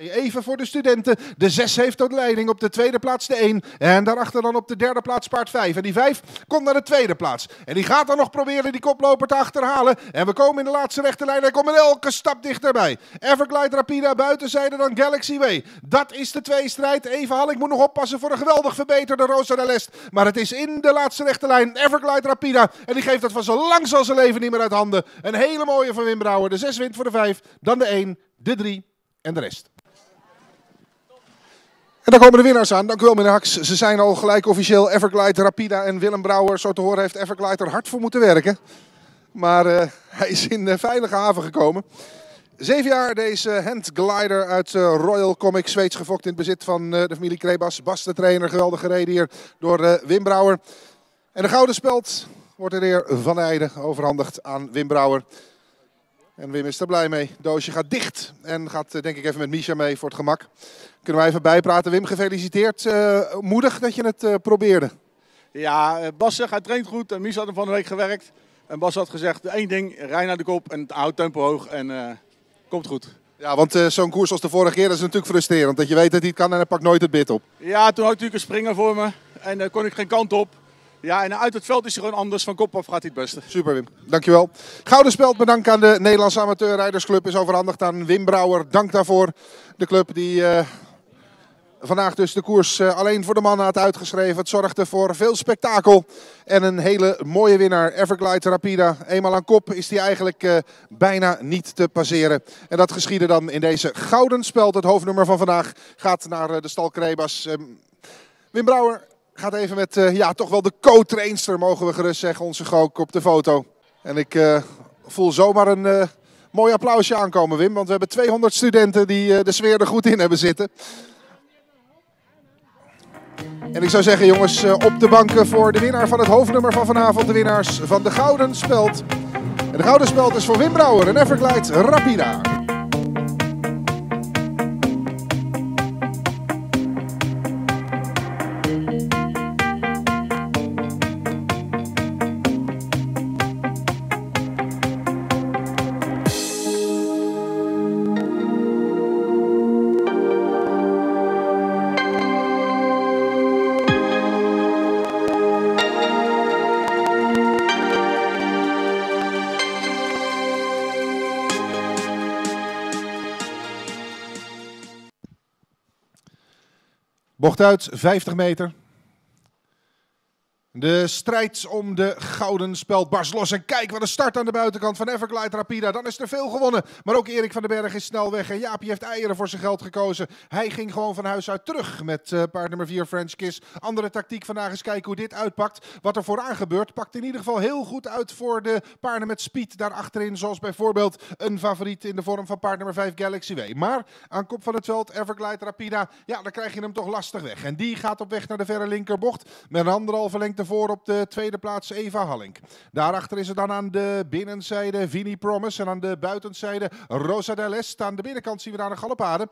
Even voor de studenten. De 6 heeft tot leiding. Op de tweede plaats de 1. En daarachter dan op de derde plaats paard 5. En die 5 komt naar de tweede plaats. En die gaat dan nog proberen die koploper te achterhalen. En we komen in de laatste rechte lijn. Hij komt met elke stap dichterbij. Everglide Rapida buitenzijde dan Galaxy Way. Dat is de strijd. Even Hal, ik moet nog oppassen voor een geweldig verbeterde Rosa de Lest. Maar het is in de laatste rechte lijn. Everglide Rapida. En die geeft dat van zo lang zal zijn leven niet meer uit handen. Een hele mooie van Wim Brouwer. De 6 wint voor de 5. Dan de 1, de 3 en de rest. En daar komen de winnaars aan. Dank u wel, meneer Haks. Ze zijn al gelijk officieel Everglide, Rapida en Willem Brouwer. Zo te horen heeft Everglide er hard voor moeten werken. Maar eh, hij is in veilige haven gekomen. Zeven jaar deze handglider uit eh, Royal Comic, Zweeds gefokt in het bezit van eh, de familie Krebas. Bas de trainer, geweldig gereden hier door Wim Brouwer. En de gouden speld wordt er weer van Eijden overhandigd aan Wim Brouwer. En Wim is er blij mee. Doosje gaat dicht en gaat eh, denk ik even met Misha mee voor het gemak. Kunnen wij even bijpraten. Wim, gefeliciteerd. Eh, moedig dat je het eh, probeerde. Ja, Bas zegt hij traint goed. En Misha had hem van de week gewerkt. En Bas had gezegd, één ding, rij naar de kop en houd tempo hoog en komt goed. Ja, want zo'n koers als de vorige keer dat is natuurlijk frustrerend. Dat je weet dat hij het kan en hij pakt nooit het bit op. Ja, toen had ik natuurlijk een springer voor me en uh, kon ik geen kant op. Ja, en uit het veld is hij gewoon anders. Van kop af gaat hij het beste. Super Wim, dankjewel. Gouden speld bedankt aan de Nederlandse Amateurrijdersclub. Is overhandigd aan Wim Brouwer. Dank daarvoor. De club die... Eh, vandaag dus de koers eh, alleen voor de mannen had uitgeschreven. Het zorgde voor veel spektakel en een hele mooie winnaar. Everglide Rapida. Eenmaal aan kop is die eigenlijk eh, bijna niet te passeren. En dat geschiedde dan in deze gouden speld. Het hoofdnummer van vandaag gaat naar de stal Krebas. Ehm, Wim Brouwer, gaat even met eh, ja, toch wel de co-trainster, mogen we gerust zeggen, onze gok op de foto. En ik eh, voel zomaar een uh, mooi applausje aankomen, Wim. Want we hebben 200 studenten die de sfeer er goed in hebben zitten. En ik zou zeggen, jongens, op de banken voor de winnaar van het hoofdnummer van vanavond. De winnaars van de Gouden Speld. En de Gouden Speld is voor Wim Brouwer en Everglide Rapida. Bocht uit, 50 meter. De strijd om de gouden speld barst los. En kijk, wat een start aan de buitenkant van Everglide Rapida. Dan is er veel gewonnen. Maar ook Erik van den Berg is snel weg. En Jaapie heeft eieren voor zijn geld gekozen. Hij ging gewoon van huis uit terug met eh, paard nummer 4 French Kiss. Andere tactiek vandaag is kijken hoe dit uitpakt. Wat er vooraan gebeurt, pakt in ieder geval heel goed uit voor de paarden met speed daarachterin, Zoals bijvoorbeeld een favoriet in de vorm van paard nummer 5 Galaxy W. Maar aan kop van het veld Everglide Rapida, ja, dan krijg je hem toch lastig weg. En die gaat op weg naar de verre linkerbocht. Met een anderhalve lengte voor op de tweede plaats Eva Hallink. Daarachter is er dan aan de binnenzijde Vini Promise en aan de buitenzijde Rosa Dell'Est. Aan de binnenkant zien we daar een galopade.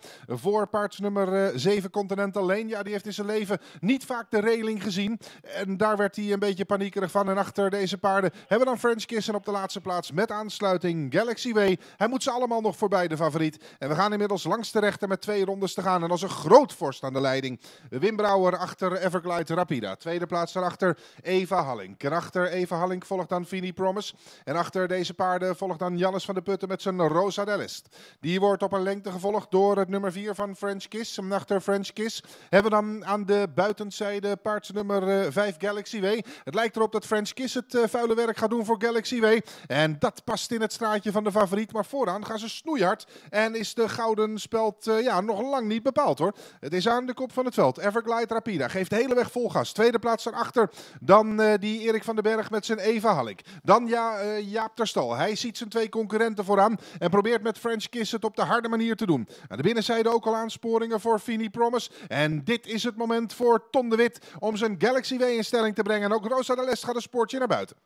paard nummer 7 eh, Continental Lane. Ja, die heeft in zijn leven niet vaak de reling gezien. En daar werd hij een beetje paniekerig van. En achter deze paarden hebben we dan French Kiss en op de laatste plaats met aansluiting Galaxy Way. Hij moet ze allemaal nog voorbij, de favoriet. En we gaan inmiddels langs de rechter met twee rondes te gaan. En als een groot vorst aan de leiding. Wim Brouwer achter Everglide Rapida. Tweede plaats daarachter Eva Hallink. En achter Eva Hallink volgt dan Vini Promise. En achter deze paarden volgt dan Jannes van de Putten met zijn Rosa Dellist. Die wordt op een lengte gevolgd door het nummer 4 van French Kiss. En achter French Kiss hebben we dan aan de buitenzijde paard nummer 5 eh, Galaxy Way. Het lijkt erop dat French Kiss het eh, vuile werk gaat doen voor Galaxy Way, En dat past in het straatje van de favoriet. Maar vooraan gaan ze snoeihard. En is de gouden speld eh, ja, nog lang niet bepaald hoor. Het is aan de kop van het veld. Everglide Rapida geeft de hele weg vol gas. Tweede plaats daarachter dan eh, die Erik van den Berg met zijn Eva Hallik. Dan ja, uh, Jaap Terstal. Hij ziet zijn twee concurrenten vooraan en probeert met French Kiss het op de harde manier te doen. Aan de binnenzijde ook al aansporingen voor Fini Promise. En dit is het moment voor Ton de Wit om zijn Galaxy W in stelling te brengen. En ook Rosa de Lest gaat een spoortje naar buiten.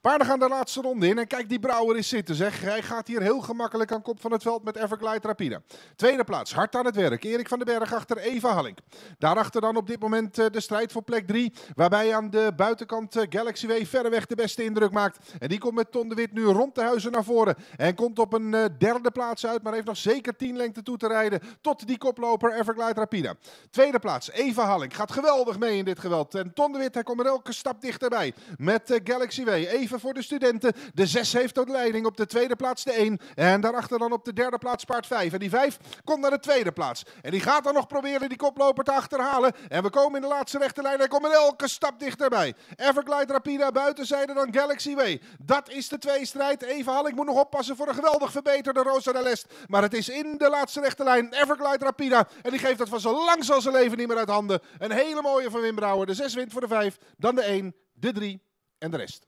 Paarden gaan de laatste ronde in en kijk die Brouwer is zitten zeg. Hij gaat hier heel gemakkelijk aan kop van het veld met Everglide Rapide. Tweede plaats, hard aan het werk. Erik van den Berg achter Eva Hallink. Daarachter dan op dit moment eh, de strijd voor plek 3. Waarbij aan de buitenkant eh, Galaxy W verreweg de beste indruk maakt. En die komt met Ton de Wit nu rond de huizen naar voren. En komt op een eh, derde plaats uit, maar heeft nog zeker 10 lengte toe te rijden. Tot die koploper Everglide Rapide. Tweede plaats, Eva Hallink. Gaat geweldig mee in dit geweld. En Ton de Wit, hij komt er elke stap dichterbij. Met Galaxy W voor de studenten. De 6 heeft tot leiding op de tweede plaats de 1. En daarachter dan op de derde plaats paard 5. En die 5 komt naar de tweede plaats. En die gaat dan nog proberen die koploper te achterhalen. En we komen in de laatste rechte lijn. Hij komt met elke stap dichterbij. Everglide Rapida buitenzijde dan Galaxy Way. Dat is de twee strijd. Even Hal, ik moet nog oppassen voor een geweldig verbeterde Rosa de Lest. Maar het is in de laatste rechte lijn. Everglide Rapida. En die geeft dat van zo lang zal zijn leven niet meer uit handen. Een hele mooie van Wim Brouwer. De 6 wint voor de 5. Dan de 1, de 3 en de rest.